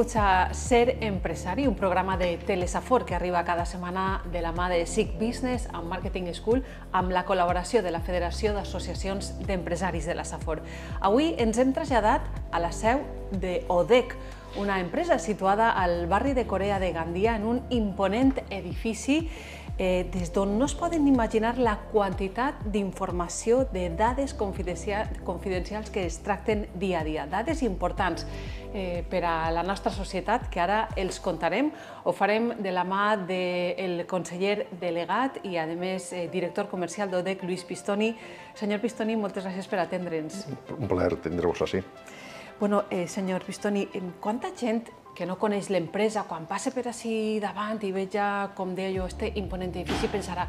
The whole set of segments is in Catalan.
benvinguts a Ser Empresari, un programa de Telesafor que arriba cada setmana de la mà de SIC Business amb Marketing School amb la col·laboració de la Federació d'Associacions d'Empresaris de la Safor. Avui ens hem traslladat a la seu de ODEC, una empresa situada al barri de Corea de Gandia en un imponent edifici eh, des d'on no es poden imaginar la quantitat d'informació, de dades confidencials que es tracten dia a dia, dades importants eh, per a la nostra societat que ara els contarem. Ho farem de la mà del de conseller delegat i, a més, eh, director comercial d'ODEC, Lluís Pistoni. Senyor Pistoni, moltes gràcies per atendre'ns. Un plaer tindre-vos així. Bueno, eh, senyor Pistoni, eh, quanta gent que no coneix l'empresa, quan passe per ací davant i veja, com deia jo, este imponent edifici, pensarà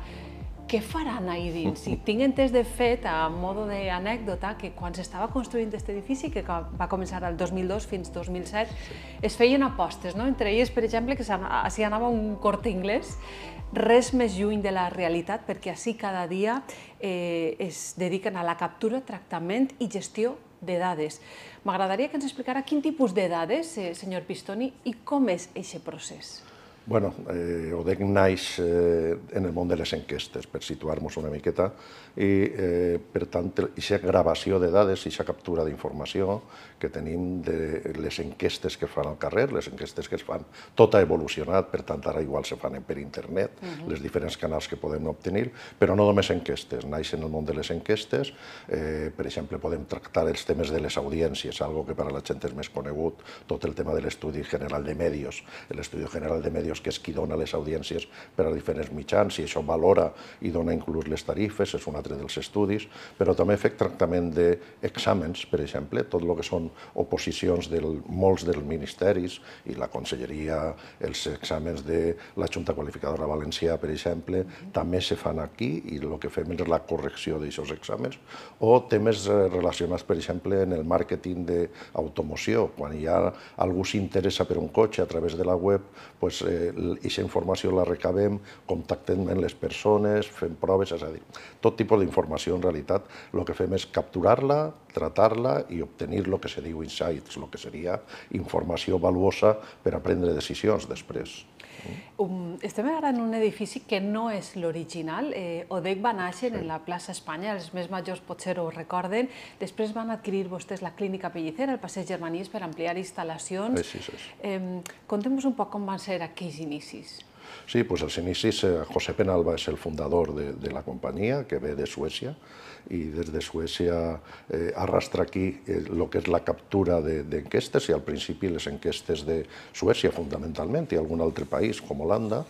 què faran ahí dins? I tinc entès de fet, a modo d'anècdota, que quan s'estava construint aquest edifici, que va començar el 2002 fins 2007, es feien apostes, no? entre elles, per exemple, que s'hi anava un cort inglès, res més lluny de la realitat, perquè així cada dia eh, es dediquen a la captura, tractament i gestió de dades. M'agradaria que ens explicara quin tipus de dades, eh, senyor Pistoni, i com és aquest procés. Bueno, eh, ODEC naix eh, en el món de les enquestes, per situar-nos una miqueta, i eh, per tant, aquesta gravació de dades, aquesta captura d'informació que tenim de les enquestes que fan al carrer, les enquestes que es fan, tot ha evolucionat, per tant, ara igual se fan per internet, uh mhm. -huh. les diferents canals que podem obtenir, però no només enquestes, naix en el món de les enquestes, eh, per exemple, podem tractar els temes de les audiències, algo que per a la gent és més conegut, tot el tema de l'estudi general de medios, l'estudi general de medios Ràdios, que és qui dona les audiències per a diferents mitjans, i això valora i dona inclús les tarifes, és un altre dels estudis, però també fa tractament d'exàmens, per exemple, tot el que són oposicions de molts dels ministeris i la conselleria, els exàmens de la Junta Qualificadora Valencià, per exemple, també se fan aquí i el que fem és la correcció d'aquests exàmens, o temes eh, relacionats, per exemple, en el màrqueting d'automoció, quan hi ha algú s'interessa per un cotxe a través de la web, pues, eh, aquesta informació la recabem contactem amb les persones, fem proves, és a dir, tot tipus d'informació en realitat el que fem és capturar-la, tratar-la i obtenir el que se diu insights, el que seria informació valuosa per a prendre decisions després. Um, estem ara en un edifici que no és l'original. Eh, ODEC va néixer sí. en la plaça Espanya, els més majors potser ho recorden. Després van adquirir vostès la clínica Pellicera, el passeig Germanís, per ampliar instal·lacions. sí, sí. Eh, Contem-nos un poc com van ser aquells inicis. Sí, pues els inicis eh, José Penalba és el fundador de, de la companyia, que ve de Suècia, y desde Suecia eh, arrastra aquí eh, lo que es la captura de, de, enquestes y al principi les enquestes de Suècia fundamentalment i algun altre país com Holanda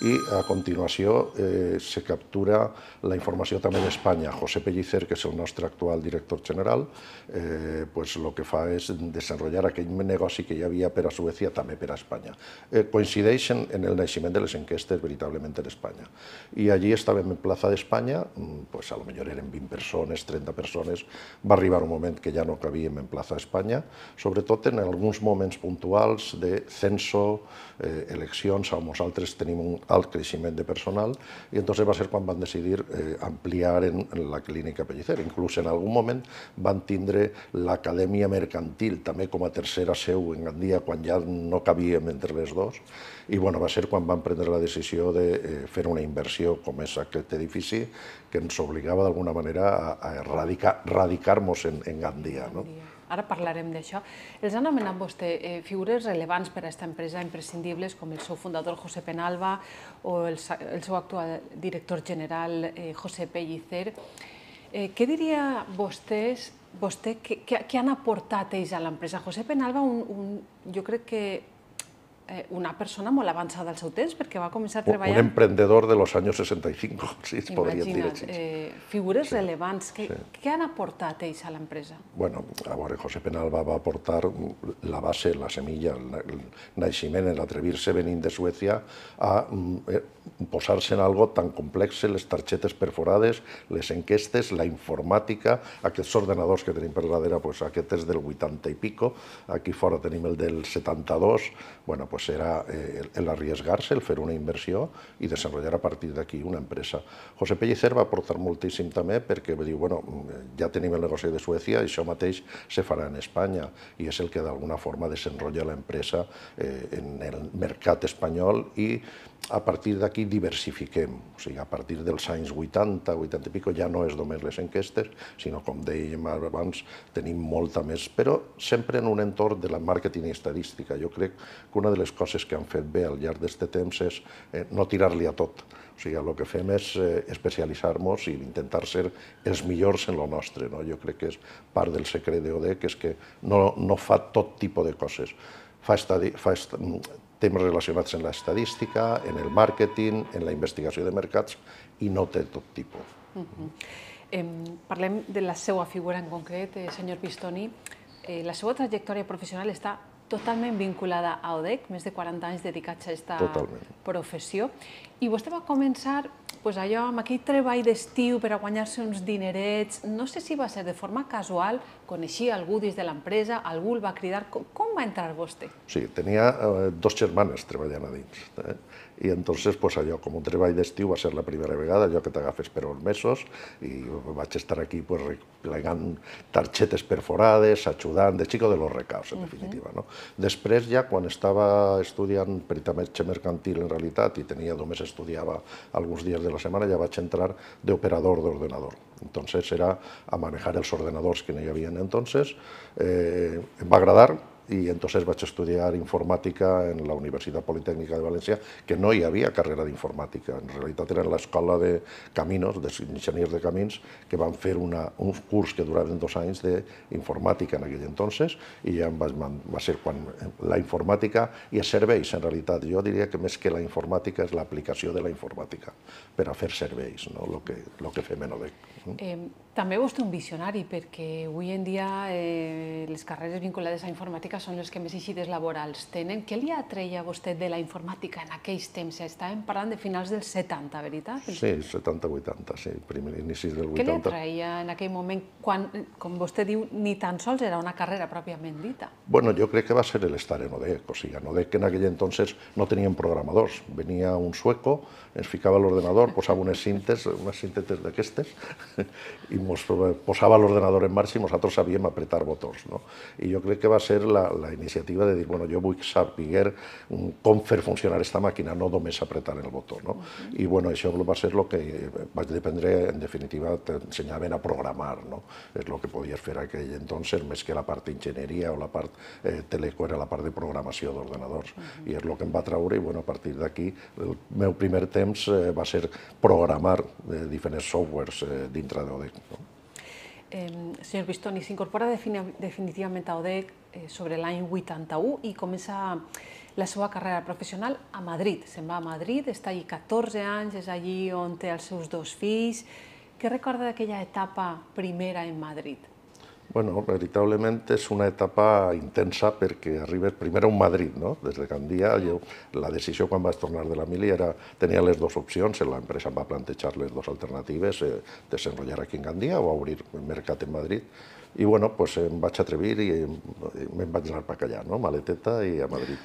i a continuació eh, se captura la informació també d'Espanya. José Pellicer, que és el nostre actual director general, eh, pues el que fa és desenvolupar aquell negoci que hi havia per a Suècia també per a Espanya. Eh, coincideixen en el naixement de les enquestes veritablement en Espanya. I allí estàvem en plaça d'Espanya, mm, pues a lo millor eren 20 persones, 30 persones, va arribar un moment que ja no cabíem en plaça d'Espanya, sobretot en alguns moments puntuals de censo, eh, eleccions, on nosaltres tenim un al creixement de personal i entonces va ser quan van decidir eh, ampliar en, en, la clínica Pellicer. Inclús en algun moment van tindre l'acadèmia mercantil també com a tercera seu en Gandia quan ja no cabíem entre les dos i bueno, va ser quan van prendre la decisió de eh, fer una inversió com és aquest edifici que ens obligava d'alguna manera a, a erradicar-nos en, en Gandia. No? Gandia ara parlarem d'això, els han anomenat vostè eh, figures rellevants per a aquesta empresa, imprescindibles, com el seu fundador José Penalba o el, el seu actual director general eh, José Pellicer. Eh, què diria vostès, vostè què, què, han aportat ells a l'empresa? José Penalba, un, un, jo crec que eh, una persona molt avançada al seu temps perquè va començar a treballar... Un emprendedor de los años 65, sí, es podrien dir així. Eh, figures sí, relevants, que, sí. què han aportat ells a l'empresa? Bueno, a veure, José Penalba va aportar la base, la semilla, el naixement, latrevir se venint de Suècia a mm, eh, posar-se en algo tan complex, les targetes perforades, les enquestes, la informàtica, aquests ordenadors que tenim per darrere, doncs aquest és del 80 i pico, aquí fora tenim el del 72, bueno, doncs era eh, l'arriesgar-se, el, fer una inversió i desenvolupar a partir d'aquí una empresa. José Pellicer va portar moltíssim també perquè va dir, bueno, ja tenim el negoci de Suècia, i això mateix se farà en Espanya i és el que d'alguna forma desenrotlla l'empresa eh, en el mercat espanyol i a partir d'aquí diversifiquem, o sigui, a partir dels anys 80, 80 i pico, ja no és només les enquestes, sinó, com dèiem abans, tenim molta més, però sempre en un entorn de la màrqueting i estadística. Jo crec que una de les coses que han fet bé al llarg d'aquest temps és eh, no tirar-li a tot. O sigui, el que fem és eh, especialitzar-nos i intentar ser els millors en lo nostre. No? Jo crec que és part del secret d'OD, que és que no, no fa tot tipus de coses. Fa, estadi, fa temes relacionats en l'estadística, en el màrqueting, en la investigació de mercats, i no té tot tipus. parlem de la seva figura en concret, eh, senyor Pistoni. Eh, la seva trajectòria professional està totalment vinculada a ODEC, més de 40 anys dedicats a aquesta professió. I vostè va començar pues, amb aquell treball d'estiu per a guanyar-se uns dinerets. No sé si va ser de forma casual, coneixia algú des de l'empresa, algú el va cridar. com va entrar vostè? Sí, tenia eh, dos germanes treballant a dins. Eh? I entonces, pues, allò, com un treball d'estiu va ser la primera vegada, allò que t'agafes per uns mesos, i vaig estar aquí pues, plegant tarxetes perforades, ajudant, de xico de los recaus, en uh -huh. definitiva. No? Després, ja quan estava estudiant peritametge mercantil, en realitat, i tenia només estudiava alguns dies de la setmana, ja vaig entrar d'operador d'ordenador. Entonces era a manejar els ordenadors que no hi havia entonces. Eh, em va agradar, y entonces vaig a estudiar informàtica en la Universitat Politécnica de València, que no hi havia carrera d'informàtica, en realitat era l'escola de caminos, de enginyers de camins, que van fer una, un curs que duraven dos anys d'informàtica en aquell entonces, i ja va, va ser quan la informàtica i els serveis, en realitat, jo diria que més que la informàtica és l'aplicació de la informàtica per a fer serveis, no? el que, lo que fem en ODEC. Eh, també vos té un visionari, perquè avui en dia eh, les carreres vinculades a informàtica són les que més eixides laborals tenen. Què li atreia a vostè de la informàtica en aquells temps? Estàvem parlant de finals dels 70, veritat? Sí, 70-80, sí, primer inicis del 80. Què li atreia en aquell moment, quan, com vostè diu, ni tan sols era una carrera pròpiament dita? Bueno, jo crec que va ser el en ODEC, o sigui, en ODEC en aquell entonces no tenien programadors, venia un sueco, ens ficava l'ordenador, posava unes cintes, unes cintetes d'aquestes, i mos posava l'ordenador en marxa i nosaltres sabíem apretar botons. No? I jo crec que va ser la, la iniciativa de dir, bueno, jo vull saber com fer funcionar aquesta màquina, no només apretar el botó. No? I bueno, això va ser el que eh, vaig dependre, en definitiva, t'ensenyaven a programar, no? és el que podies fer aquell entonces, més que la part d'enginyeria o la part eh, teleco era la part de programació d'ordenadors. Uh -huh. I és el que em va traure i bueno, a partir d'aquí el meu primer temps eh, va ser programar eh, diferents softwares eh, dintre de l'ODEC. No? E eh, senyor Pistoni, s'incorpora definitivament a ODEC sobre l'any 81 i comença la seva carrera professional a Madrid. Se'n va a Madrid, està allí 14 anys, és allí on té els seus dos fills. Què recorda d'aquella etapa primera en Madrid? Bueno, veritablement és una etapa intensa perquè arribes primer a un Madrid, no? Des de Gandia, jo, la decisió quan vaig tornar de la mili era, tenia les dues opcions, eh, l'empresa em va plantejar les dues alternatives, eh, desenrotllar aquí en Gandia o obrir mercat en Madrid i bueno, pues, em vaig atrevir i me'n vaig anar per allà, no? maleteta i a Madrid.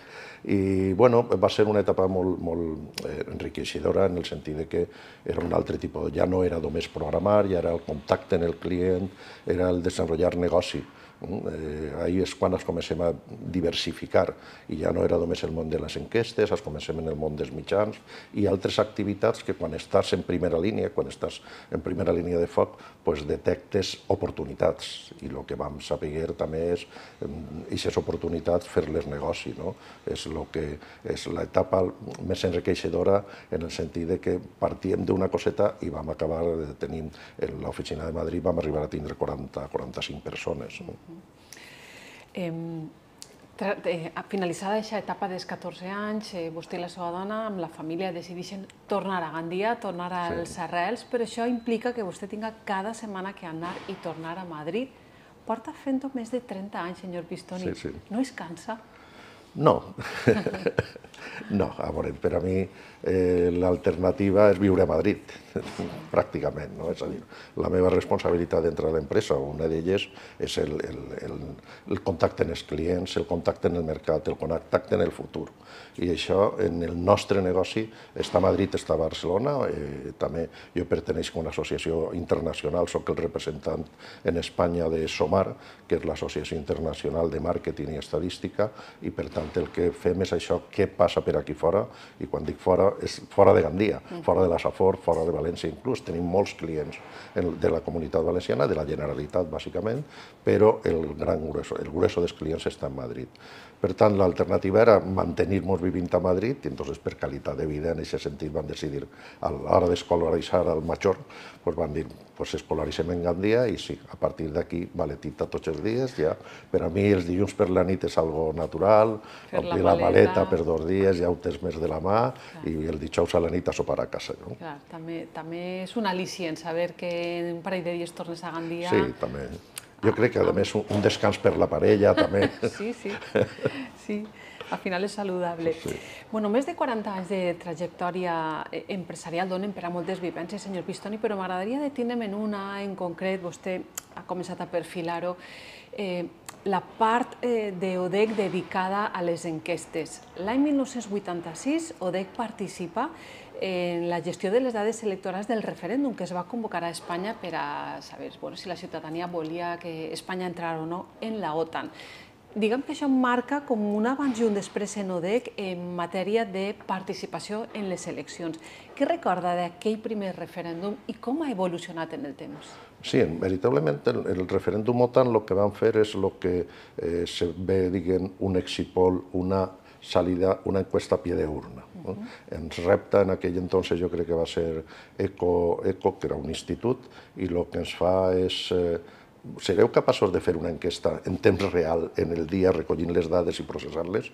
I bueno, va ser una etapa molt, molt eh, enriqueixidora en el sentit de que era un altre tipus, ja no era només programar, ja era el contacte en el client, era el desenvolupar negoci. Eh, ahir és quan es comencem a diversificar i ja no era només el món de les enquestes, es comencem en el món dels mitjans i altres activitats que quan estàs en primera línia, quan estàs en primera línia de foc, pues detectes oportunitats i el que vam saber també és aquestes mm, oportunitats fer-les negoci. No? És, lo que, és l'etapa més enriqueixedora en el sentit de que partíem d'una coseta i vam acabar eh, tenint, l'oficina de Madrid vam arribar a tindre 40-45 persones. No? Eh, eh, finalitzada aquesta etapa dels 14 anys, eh, vostè i la seva dona amb la família decideixen tornar a Gandia, tornar als sí. arrels, però això implica que vostè tinga cada setmana que anar i tornar a Madrid. Porta fent-ho més de 30 anys, senyor Pistoni. Sí, sí. No es cansa? No. No, a veure, per a mi eh, l'alternativa és viure a Madrid, pràcticament. No? És a dir, la meva responsabilitat dintre de l'empresa, una d'elles és el, el, el, el contacte amb els clients, el contacte en el mercat, el contacte en el futur. I això, en el nostre negoci, està a Madrid, està a Barcelona, eh, també jo perteneixo a una associació internacional, sóc el representant en Espanya de SOMAR, que és l'Associació Internacional de Màrqueting i Estadística, i per tant el que fem és això, què passa passa per aquí fora, i quan dic fora, és fora de Gandia, mm. fora de la Safor, fora de València inclús. Tenim molts clients de la comunitat valenciana, de la Generalitat, bàsicament, però el gran grueso, el grueso dels clients està en Madrid. Per tant, l'alternativa era mantenir-nos vivint a Madrid i entonces per qualitat de vida en aquest sentit van decidir, a l'hora d'escolaritzar el major, pues van dir, pues escolaritzem en Gandia i sí, a partir d'aquí maletita tots els dies, ja. Per a mi els dilluns per la nit és algo natural, fer omplir la, maleta. la maleta per dos dies, ja ho tens més de la mà Clar. i el dijous a la nit a sopar a casa. No? Clar, també, també és una al·licient saber que en un parell de dies tornes a Gandia. Sí, també. Jo crec que, a més, un descans per la parella, també. Sí, sí. sí. Al final és saludable. Sí. Bueno, més de 40 anys de trajectòria eh, empresarial donen per a moltes vivències, senyor Pistoni, però m'agradaria detindre'm en una en concret. Vostè ha començat a perfilar-ho. Eh, la part eh, d'ODEC dedicada a les enquestes. L'any 1986, ODEC participa en la gestió de les dades electorals del referèndum que es va convocar a Espanya per a saber bueno, si la ciutadania volia que Espanya entrara o no en la OTAN. Diguem que això marca com un abans i un després en ODEC en matèria de participació en les eleccions. Què recorda d'aquell primer referèndum i com ha evolucionat en el temps? Sí, veritablement el, el referèndum OTAN el que van fer és el que eh, se ve, diguem, un exipol, una salida, una encuesta a pie de urna. No? Ens repta, en aquell entonces jo crec que va ser ECO, ECO que era un institut, i el que ens fa és... Eh, sereu capaços de fer una enquesta en temps real, en el dia, recollint les dades i processar-les?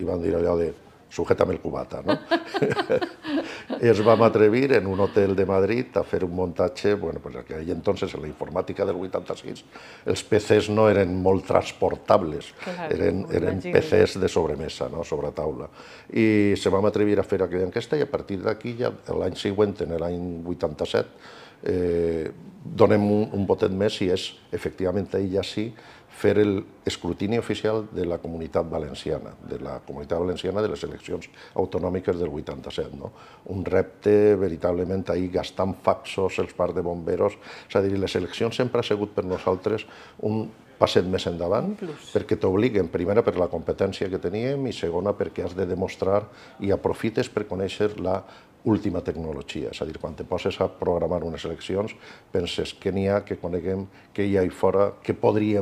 I van dir allò de, sujétame el cubata, no? ens vam atrevir en un hotel de Madrid a fer un muntatge, bueno, pues aquell ahí entonces en la informàtica del 86 els PCs no eren molt transportables, claro, eren, eren PCs de sobremesa, no? sobre taula. I se vam atrevir a fer aquella enquesta i a partir d'aquí, ja l'any següent, en l'any 87, eh, donem un, un més si és, efectivament, ell ja sí, fer el escrutini oficial de la comunitat valenciana, de la comunitat valenciana de les eleccions autonòmiques del 87. No? Un repte veritablement ahir gastant faxos els parts de bomberos. És a dir, les eleccions sempre ha sigut per nosaltres un passet més endavant, perquè t'obliguen, primera, per la competència que teníem i segona, perquè has de demostrar i aprofites per conèixer la última tecnología. Es decir, cuando te poses a programar unas elecciones, penses que n'hi ha, que coneguem, que hi ha i fora, que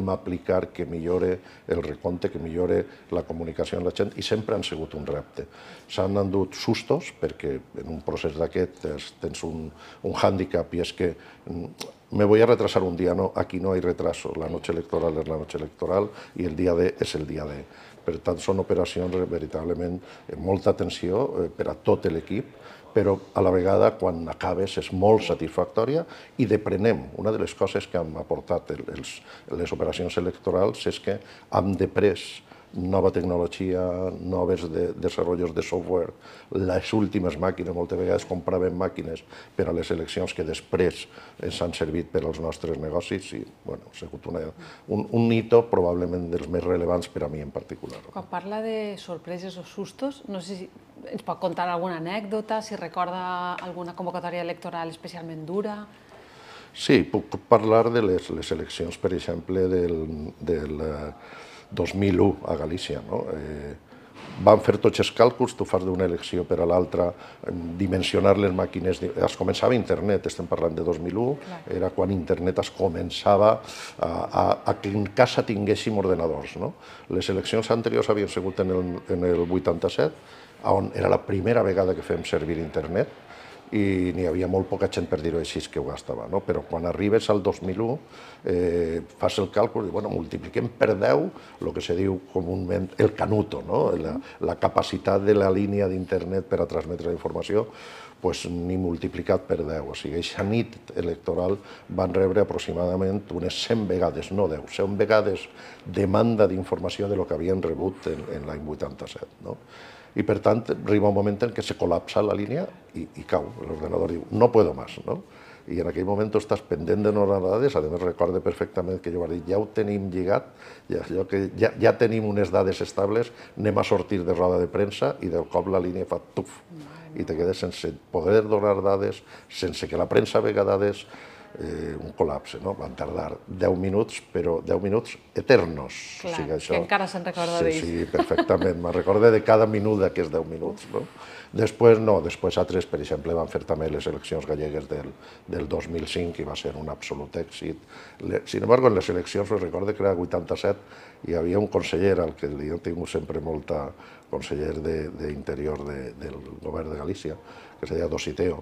aplicar que mejore el reconte que mejore la comunicación la gente y siempre han seguido un repte. han dado sustos, porque en un procés de tens un, un hàndicap, y es que mm, me voy a retrasar un día, no, aquí no hay retraso, la noche electoral es la noche electoral y el día D es el día D. Per tant, són operacions veritablement amb eh, molta atenció eh, per a tot l'equip, però a la vegada quan acabes és molt satisfactòria i deprenem. Una de les coses que han aportat les operacions electorals és que han deprès nova tecnologia, noves de, desenvolupaments de software, les últimes màquines, moltes vegades compraven màquines per a les eleccions que després ens han servit per als nostres negocis i bueno, ha sigut una, un, un hito probablement dels més rellevants per a mi en particular. Quan parla de sorpreses o sustos, no sé si ens pot contar alguna anècdota, si recorda alguna convocatòria electoral especialment dura? Sí, puc parlar de les, les eleccions, per exemple, del, del, eh, 2001 a Galícia. No? Eh, van fer tots els càlculs, tu fas d'una elecció per a l'altra, mm, dimensionar les màquines... Es començava internet, estem parlant de 2001, Clar. era quan internet es començava a, a, a que en casa tinguéssim ordenadors. No? Les eleccions anteriors havien sigut en el, en el 87, on era la primera vegada que fem servir internet, i n'hi havia molt poca gent, per dir-ho així, que ho gastava. No? Però quan arribes al 2001, eh, fas el càlcul i bueno, multipliquem per 10 el que se diu comúment el canuto, no? la, la capacitat de la línia d'internet per a transmetre la informació, pues, ni multiplicat per 10. O sigui, aquesta nit electoral van rebre aproximadament unes 100 vegades, no 10, 100 vegades demanda d'informació de lo que havien rebut en, en l'any 87. No? i per tant arriba un moment en què se colapsa la línia i, i cau. L'ordenador diu, no puedo más, no? I en aquell moment estàs pendent de no dades, a més recorde perfectament que jo vaig dir, ja ho tenim lligat, ja, jo que ja, ja tenim unes dades estables, anem a sortir de roda de premsa i del cop la línia fa tuf i te quedes sense poder donar dades, sense que la premsa vega dades, eh, un col·lapse, no? Van tardar 10 minuts, però 10 minuts eternos. Clar, o sigui, això, que encara se'n recorda sí, d'ells. Sí, perfectament. Me'n recorda de cada minut d'aquests 10 minuts, no? Després, no, després altres, per exemple, van fer també les eleccions gallegues del, del 2005, i va ser un absolut èxit. Le, sin embargo, en les eleccions, us recordo que era 87, hi havia un conseller al que jo tinc sempre molta, conseller d'Interior de, de, del govern de Galícia, que se deia Dositeo,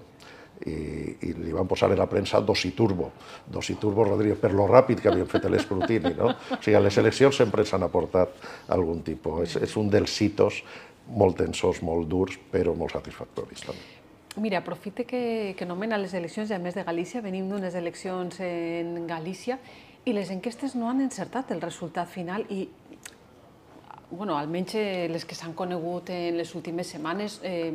i, i li van posar a la premsa Dositurbo, turbo Rodríguez, per lo ràpid que havien fet l'escrutini. No? O sigui, a les eleccions sempre s'han aportat algun tipus. És, és un dels hitos molt tensos, molt durs, però molt satisfactoris també. Mira, aprofite que, que nomena les eleccions, i a més de Galícia, venim d'unes eleccions en Galícia, i les enquestes no han encertat el resultat final i bueno, almenys eh, les que s'han conegut en les últimes setmanes, eh,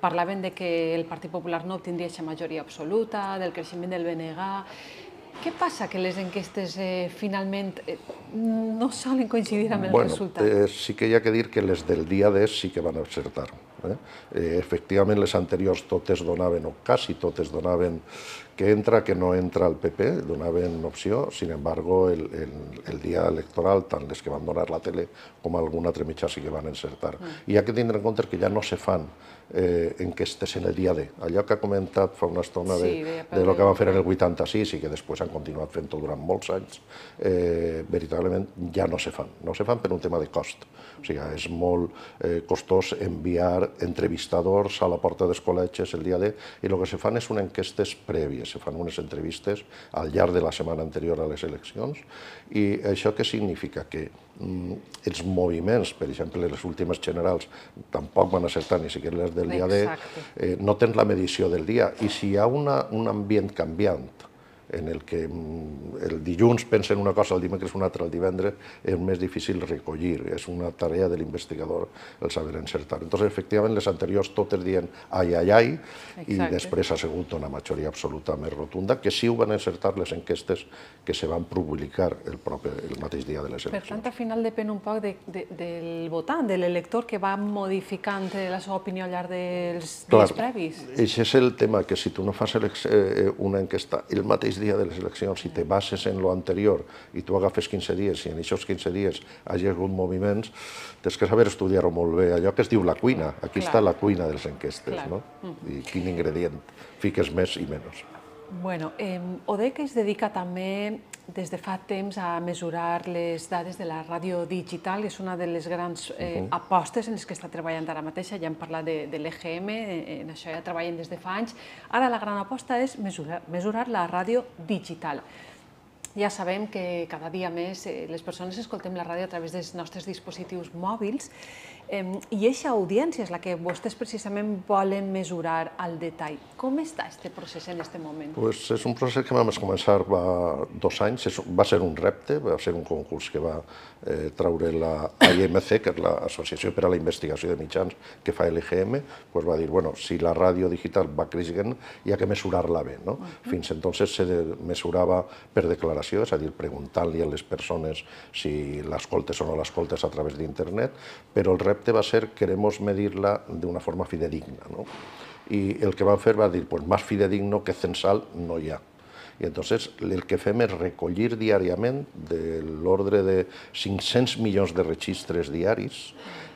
Parlaven de que el Partit Popular no obtindria aquesta majoria absoluta, del creixement del BNG... Què passa que les enquestes eh, finalment eh, no solen coincidir amb el bueno, resultat? Eh, sí que hi ha que dir que les del dia D sí que van acertar. Eh? Eh, efectivament, les anteriors totes donaven, o quasi totes donaven que entra, que no entra el PP, donaven opció, sin embargo, el, el, el dia electoral, tant les que van donar la tele com algun altre mitjà sí que van encertar. Mm. I hi ha que tindre en compte que ja no se fan eh, enquestes en el dia D. Allò que ha comentat fa una estona de, sí, de, de lo que van fer en el 86 i que després han continuat fent-ho durant molts anys, eh, veritablement ja no se fan. No se fan per un tema de cost. O sigui, és molt eh, costós enviar entrevistadors a la porta dels col·legis el dia D i el que se fan és unes enquestes prèvies se fan unes entrevistes al llarg de la setmana anterior a les eleccions. I això què significa? Que mm, els moviments, per exemple, les últimes generals, tampoc van acertar ni siquiera les del dia D, eh, no tens la medició del dia. I si hi ha una, un ambient canviant, en el que mm, el dilluns pensen una cosa, el dimecres una altra, el divendres, és més difícil recollir, és una tarea de l'investigador el saber encertar. Entonces, efectivament, les anteriors totes dien ai, ai, ai, Exacte. i després ha sigut una majoria absoluta més rotunda, que sí ho van encertar les enquestes que se van publicar el, propi, el mateix dia de les eleccions. Per tant, al final depèn un poc de, de, del votant, de l'elector que va modificant la seva opinió al llarg dels dies Clar, previs. Això és el tema, que si tu no fas eh, eh, una enquesta el mateix dia de les eleccions, si te bases en lo anterior i tu agafes 15 dies i en aquests 15 dies hagi hagut moviments, tens que saber estudiar-ho molt bé. Allò que es diu la cuina, aquí Clar. està la cuina de les enquestes, Clar. no? Mm. I quin ingredient fiques més i menys. Bueno, eh, Odeca es dedica també des de fa temps a mesurar les dades de la ràdio digital, que és una de les grans eh, mhm. apostes en les que està treballant ara mateixa, ja hem parlat de, de l'EGM, eh, en això ja treballen des de fa anys. Ara la gran aposta és mesurar, mesurar la ràdio digital. Ja sabem que cada dia més eh, les persones escoltem la ràdio a través dels nostres dispositius mòbils i aquesta audiència és la que vostès precisament volen mesurar al detall. Com està aquest procés en aquest moment? Pues és un procés que vam començar fa dos anys, va ser un repte, va ser un concurs que va eh, traure la IMC, que és l'Associació per a la Investigació de Mitjans que fa l'IGM, pues va dir, bueno, si la ràdio digital va creixent, hi ha que mesurar-la bé. No? Fins entonces se mesurava per declaració, és a dir, preguntant-li a les persones si l'escoltes o no l'escoltes a través d'internet, però el repte repte va ser queremos medirla de una forma fidedigna. No? I el que van fer va dir, pues más fidedigno que censal no hi ha. I entonces el que fem és recollir diàriament de l'ordre de 500 milions de registres diaris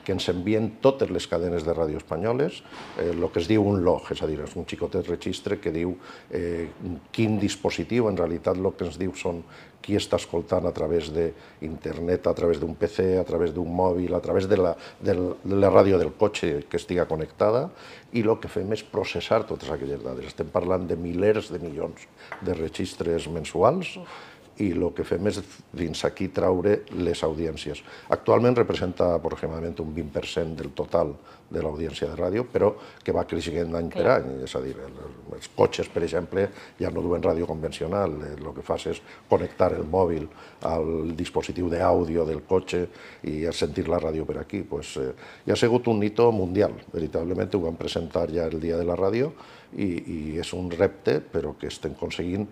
que ens envien totes les cadenes de ràdio espanyoles el eh, que es diu un log, és a dir, és un xicotet registre que diu eh, quin dispositiu, en realitat el que ens diu són qui està escoltant a través d'internet, a través d'un PC, a través d'un mòbil, a través de la, de la ràdio del cotxe que estiga connectada, i el que fem és processar totes aquelles dades. Estem parlant de milers de milions de registres mensuals, i el que fem és fins aquí traure les audiències. Actualment representa aproximadament un 20% del total de l'audiència de ràdio, però que va creixent any per any. És a dir, els cotxes, per exemple, ja no duen ràdio convencional, eh, el que fas és connectar el mòbil al dispositiu d'àudio del cotxe i sentir la ràdio per aquí. Pues, eh, I ha sigut un hito mundial, veritablement ho vam presentar ja el dia de la ràdio i, i és un repte, però que estem aconseguint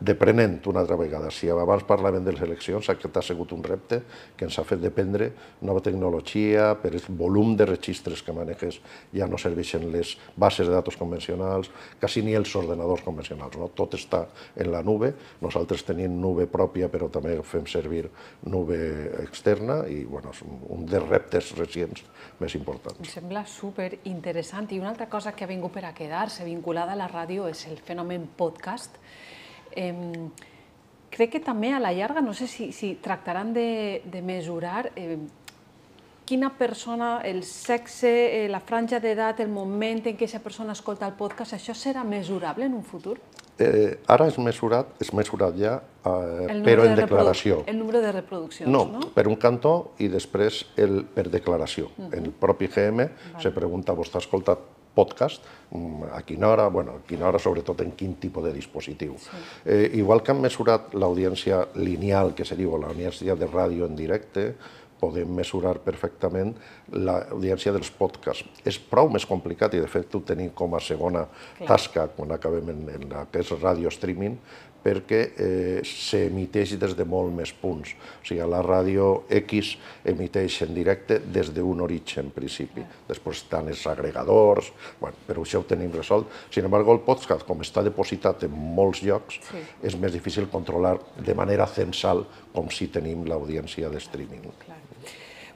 depenent una altra vegada. Si abans parlàvem de les eleccions, aquest ha sigut un repte que ens ha fet dependre nova tecnologia, per el volum de registres que maneges ja no serveixen les bases de dades convencionals, quasi ni els ordenadors convencionals, no? tot està en la nube, nosaltres tenim nube pròpia però també fem servir nube externa i bueno, és un dels reptes recients més importants. Em sembla super interessant i una altra cosa que ha vingut per a quedar-se vinculada a la ràdio és el fenomen podcast, Eh, crec que també a la llarga, no sé si, si tractaran de, de mesurar eh, quina persona, el sexe, eh, la franja d'edat, el moment en què aquesta persona escolta el podcast, això serà mesurable en un futur? Eh, ara és mesurat, és mesurat ja, eh, però en de declaració. El número de reproduccions, no? No, per un cantó i després el, per declaració. Uh -huh. En el propi GM vale. se pregunta, vostè ha escoltat podcast, mm, a quina hora, bueno, a quina hora sobretot en quin tipus de dispositiu. Sí. Eh, igual que han mesurat l'audiència lineal, que seria la l'audiència de ràdio en directe, podem mesurar perfectament l'audiència dels podcasts. És prou més complicat i, de fet, ho tenim com a segona Clar. tasca quan acabem en, en aquest ràdio streaming, perquè eh, s'emiteix des de molt més punts. O sigui, la ràdio X emiteix en directe des d'un origen, en principi. Després estan els agregadors, bueno, però això ho tenim resolt. Sin embargo, el podcast, com està depositat en molts llocs, sí. és més difícil controlar de manera censal com si tenim l'audiència de streaming. Clar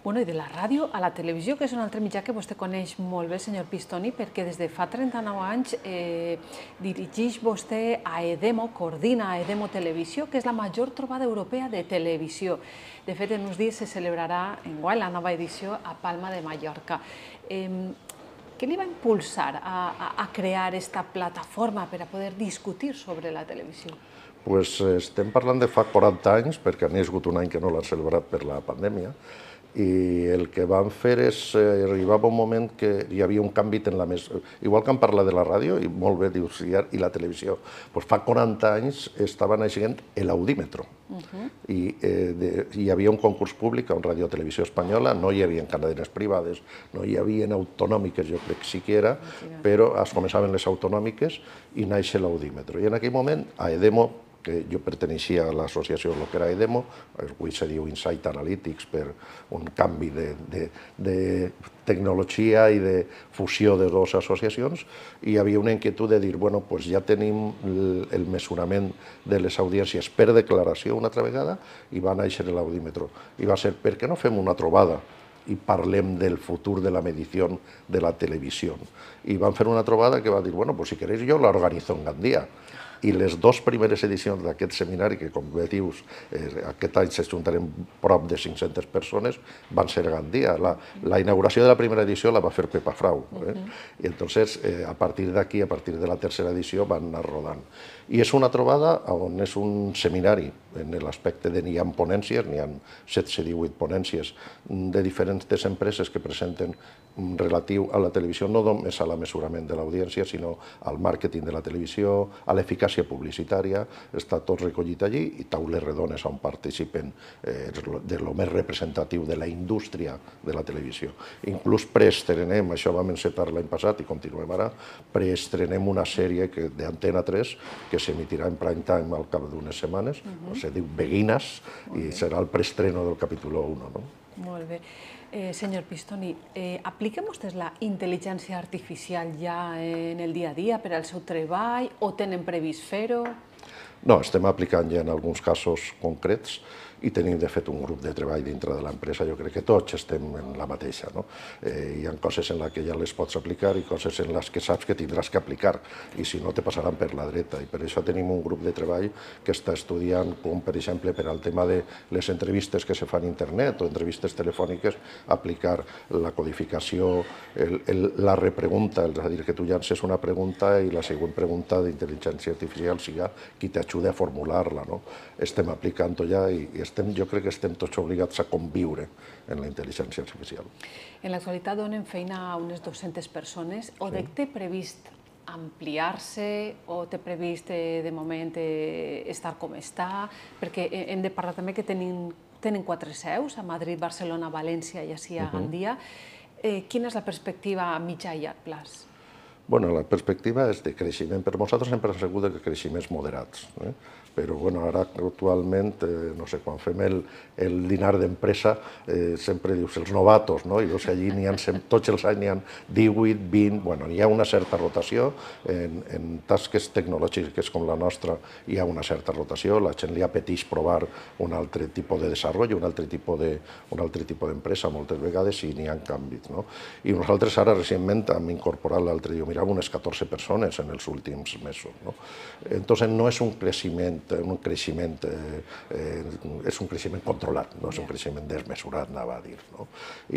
bueno, i de la ràdio a la televisió, que és un altre mitjà que vostè coneix molt bé, senyor Pistoni, perquè des de fa 39 anys eh, dirigeix vostè a Edemo, coordina a Edemo Televisió, que és la major trobada europea de televisió. De fet, en uns dies se celebrarà en guai la nova edició a Palma de Mallorca. Eh, què li va impulsar a, a crear aquesta plataforma per a poder discutir sobre la televisió? Pues eh, estem parlant de fa 40 anys, perquè n'hi ha hagut un any que no l'han celebrat per la pandèmia, i el que vam fer és, eh, arribava un moment que hi havia un canvi en la més... Igual que em parla de la ràdio, i molt bé, dius, i, i la televisió. Pues fa 40 anys estava naixent l'audímetro. Uh -huh. I eh, de, hi havia un concurs públic a un Radio Televisió Espanyola, no hi havia cadenes privades, no hi havia autonòmiques, jo crec que sí que era, però es començaven les autonòmiques i naix l'audímetro. I en aquell moment, a Edemo, que jo perteneixia a l'associació lo que era EDEMO, avui se diu Insight Analytics per un canvi de, de, de tecnologia i de fusió de dues associacions, i hi havia una inquietud de dir, bueno, pues ja tenim el, el mesurament de les audiències per declaració una altra vegada, i va néixer l'Audímetro. I va ser, per què no fem una trobada i parlem del futur de la medició de la televisió. I van fer una trobada que va dir, bueno, pues si queréis jo l'organizo en Gandia i les dues primeres edicions d'aquest seminari, que com bé dius, eh, aquest any s'ajuntarem prop de 500 persones, van ser a Gandia. La, la inauguració de la primera edició la va fer Pepa Frau. Eh? Uh -huh. I entonces, eh, a partir d'aquí, a partir de la tercera edició, van anar rodant. I és una trobada on és un seminari, en l'aspecte de n'hi ha ponències, n'hi ha 17 18 ponències de diferents empreses que presenten relatiu a la televisió, no només a la mesurament de l'audiència, sinó al màrqueting de la televisió, a l'eficàcia publicitària, està tot recollit allí i taules redones on participen eh, de lo més representatiu de la indústria de la televisió. Inclús preestrenem, això vam encetar l'any passat i continuem ara, preestrenem una sèrie d'Antena 3 que s'emitirà en prime time al cap d'unes setmanes, uh -huh. o se diu Beguines, i serà el preestreno del capítol 1. No? Molt bé. Eh, senyor Pistoni, eh, apliquen vostès la intel·ligència artificial ja en el dia a dia per al seu treball o tenen previst fer-ho? No, estem aplicant ja en alguns casos concrets, i tenim, de fet, un grup de treball dintre de l'empresa. Jo crec que tots estem en la mateixa. No? Eh, hi ha coses en les que ja les pots aplicar i coses en les que saps que tindràs que aplicar i si no te passaran per la dreta. I per això tenim un grup de treball que està estudiant com, per exemple, per al tema de les entrevistes que se fan a internet o entrevistes telefòniques, aplicar la codificació, el, el, la repregunta, és a dir, que tu llances una pregunta i la següent pregunta d'intel·ligència artificial siga qui t'ajuda a formular-la. No? Estem aplicant-ho ja i, i estem, jo crec que estem tots obligats a conviure en la intel·ligència artificial. En l'actualitat donen feina a unes 200 persones. O sí. té previst ampliar-se o té previst eh, de moment eh, estar com està? Perquè eh, hem de parlar també que tenim, tenen quatre seus, a Madrid, Barcelona, València i així a uh -huh. Gandia. Eh, quina és la perspectiva a mitjà i llarg plaç? Bueno, la perspectiva és de creixement. Per nosaltres sempre hem segut que creixements moderats. Eh? però bueno, ara actualment, eh, no sé, quan fem el, el dinar d'empresa, eh, sempre dius els novatos, no? i veus que allí n'hi ha, tots els anys n'hi ha 18, 20, bueno, hi ha una certa rotació, en, en tasques tecnològiques com la nostra hi ha una certa rotació, la gent li apeteix provar un altre tipus de desenvolupament, un altre tipus de, un altre tipus d'empresa moltes vegades i n'hi ha canvis. No? I nosaltres ara recentment hem incorporat l'altre dia, mirava unes 14 persones en els últims mesos. No? Entonces no és un creixement un creixement, eh, eh, és un creixement controlat, no és un creixement desmesurat, anava a dir. No?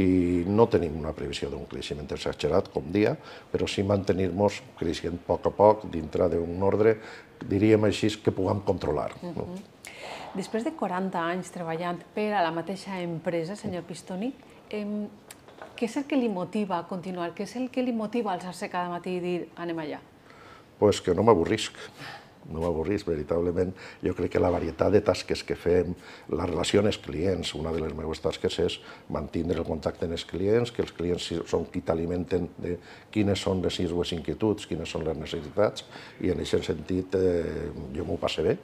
I no tenim una previsió d'un creixement exagerat, com dia, però sí mantenir-nos creixent a poc a poc dintre d'un ordre, diríem així, que puguem controlar. No? Uh -huh. Després de 40 anys treballant per a la mateixa empresa, senyor Pistoni, eh, què és el que li motiva a continuar? Què és el que li motiva a alçar-se cada matí i dir anem allà? Pues que no m'avorrisc no m'avorris, veritablement, jo crec que la varietat de tasques que fem, la relació amb els clients, una de les meves tasques és mantenir el contacte amb els clients, que els clients són qui t'alimenten de quines són les seves inquietuds, quines són les necessitats, i en aquest sentit eh, jo m'ho passo bé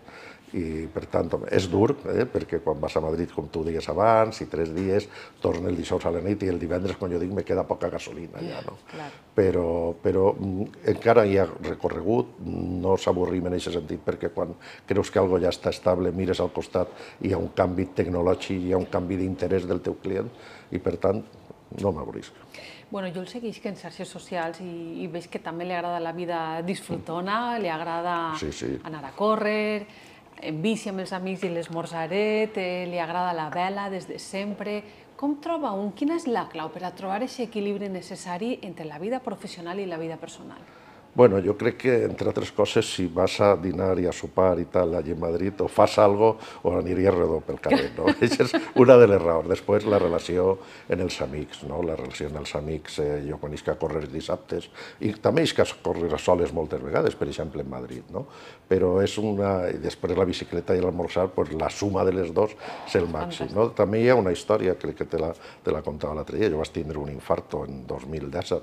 i per tant és dur, eh? perquè quan vas a Madrid, com tu digues abans, i tres dies, torna el dijous a la nit i el divendres, quan jo dic, me queda poca gasolina ja, no? Clar. Però, però mm, encara hi ha recorregut, no s'avorrim en aquest sentit, perquè quan creus que algo ja està estable, mires al costat, hi ha un canvi tecnològic, hi ha un canvi d'interès del teu client, i per tant, no m'avorrisc. Bueno, jo el que en xarxes socials i, i veig que també li agrada la vida disfrutona, li agrada sí, sí. anar a córrer, bici eh, amb els amics i l'esmorzaret, eh, li agrada la vela des de sempre... Com troba un? Quina és la clau per a trobar aquest equilibri necessari entre la vida professional i la vida personal? Bueno, jo crec que, entre altres coses, si vas a dinar i a sopar i tal allà a Madrid, o fas algo o aniries redó pel carrer, no? Això és una de les raons. Després, la relació en els amics, no? La relació en els amics, eh, jo quan a córrer dissabtes, i també isc a córrer a soles moltes vegades, per exemple, en Madrid, no? Però és una... I després la bicicleta i l'almorzar, pues, la suma de les dos és el màxim, no? També hi ha una història, crec que te la, te la contava l'altre dia, jo vaig tindre un infarto en 2010,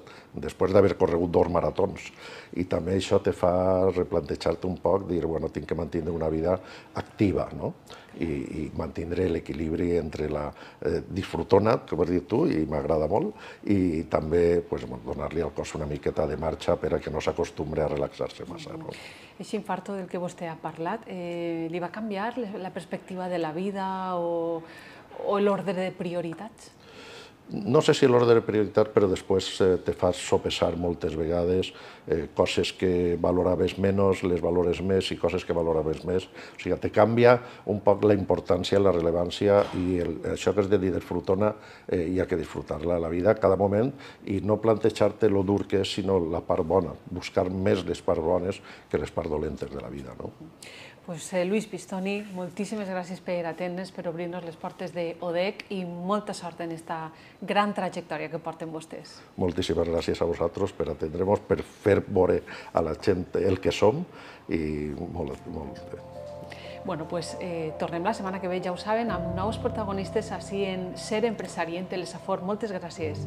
després d'haver corregut dos maratons, i també això te fa replantejar-te un poc, dir, bueno, tinc que mantenir una vida activa, no? I, i mantindre l'equilibri entre la eh, disfrutona, com has dit tu, i m'agrada molt, i també pues, donar-li al cos una miqueta de marxa per a que no s'acostumbre a relaxar-se massa. No? Eix infarto del que vostè ha parlat, eh, li va canviar la perspectiva de la vida o, o l'ordre de prioritats? no sé si l'ordre de prioritat, però després eh, te fas sopesar moltes vegades eh, coses que valoraves menys, les valores més i coses que valoraves més. O sigui, te canvia un poc la importància, la rellevància i el, això que és de dir desfrutona, eh, hi ha que disfrutar-la a la vida cada moment i no plantejar-te lo dur que és, sinó la part bona, buscar més les parts bones que les parts dolentes de la vida. No? Pues, eh, Luis Pistoni, moltíssimes gràcies per atendre'ns, per obrir-nos les portes d'ODEC i molta sort en aquesta gran trajectòria que porten vostès. Moltíssimes gràcies a vosaltres per atendre'ns, per fer veure a la gent el que som i molt, molt bé. Bueno, pues eh, tornem la setmana que ve, ja ho saben, amb nous protagonistes així en Ser Empresari en Telesafor. Moltes gràcies.